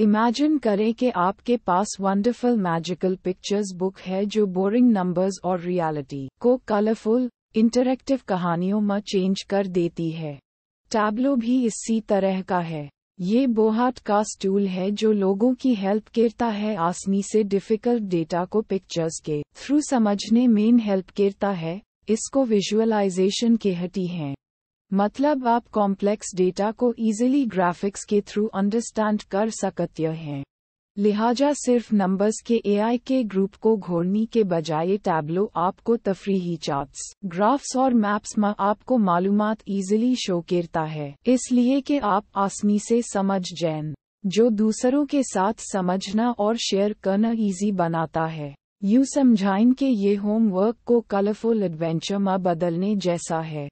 imagine करें कि आपके पास वंडरफुल मैजिकल पिक्चर्स बुक है जो बोरिंग नंबर्स और रियलिटी को कलरफुल इंटरेक्टिव कहानियों में चेंज कर देती है टैबलो भी इसी तरह का है ये बोहाट का स्टूल है जो लोगों की हेल्प करता है आसनी से डिफिकल्ट डेटा को पिक्चर्स के थ्रू समझने मेन हेल्प करता है इसको विजुअलाइजेशन के हटी हैं मतलब आप कॉम्प्लेक्स डेटा को इजीली ग्राफिक्स के थ्रू अंडरस्टैंड कर सकते हैं लिहाजा सिर्फ नंबर्स के एआई के ग्रुप को घोरनी के बजाय टैबलो आपको तफरीही चार्ट्स ग्राफ्स और मैप्स में आपको मालूम इजीली शो करता है इसलिए कि आप आसमी से समझ जैन जो दूसरों के साथ समझना और शेयर करना इजी बनाता है यू समझाइन के ये होमवर्क को कलरफुल एडवेंचर में बदलने जैसा है